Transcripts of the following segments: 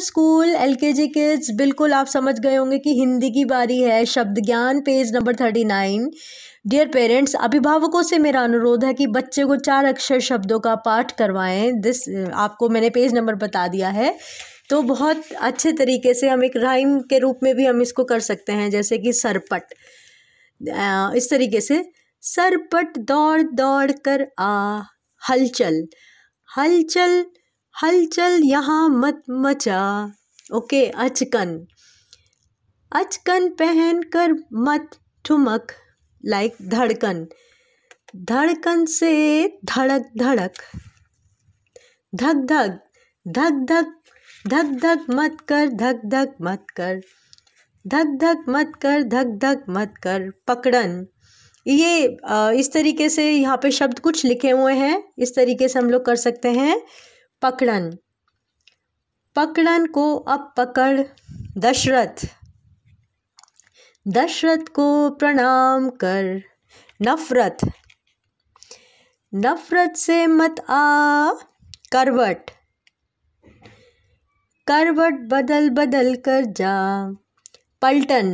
school L के जी kids बिल्कुल आप समझ गए होंगे कि हिंदी की बारी है शब्द ज्ञान page number thirty nine dear parents अभिभावकों से मेरा अनुरोध है कि बच्चे को चार अक्षर शब्दों का पाठ करवाएं दिस आपको मैंने पेज नंबर बता दिया है तो बहुत अच्छे तरीके से हम एक राइम के रूप में भी हम इसको कर सकते हैं जैसे कि सरपट इस तरीके से सरपट दौड़ दौड़ कर आ हलचल हलचल हलचल यहाँ मत मचा ओके अचकन अचकन पहन कर मत ठुमक लाइक धड़कन धड़कन से धड़क धड़क धक धक धक धक धक धक मत कर धक धक मत कर धक धक मत कर धक धक मत कर पकड़न ये इस तरीके से यहाँ पे शब्द कुछ लिखे हुए हैं इस तरीके से हम लोग कर सकते हैं पकड़न पकड़न को अब पकड़ दशरथ दशरथ को प्रणाम कर नफरत नफरत से मत आ करवट करवट बदल बदल कर जा पलटन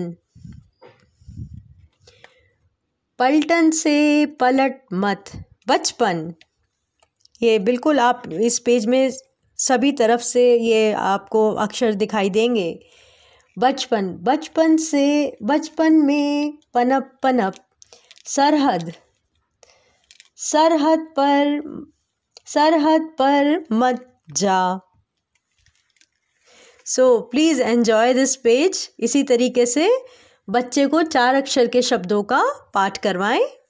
पलटन से पलट मत बचपन ये बिल्कुल आप इस पेज में सभी तरफ से ये आपको अक्षर दिखाई देंगे बचपन बचपन से बचपन में पनप पनप सरहद सरहद पर सरहद पर मत जा so please enjoy this page इसी तरीके से बच्चे को चार अक्षर के शब्दों का पाठ करवाएं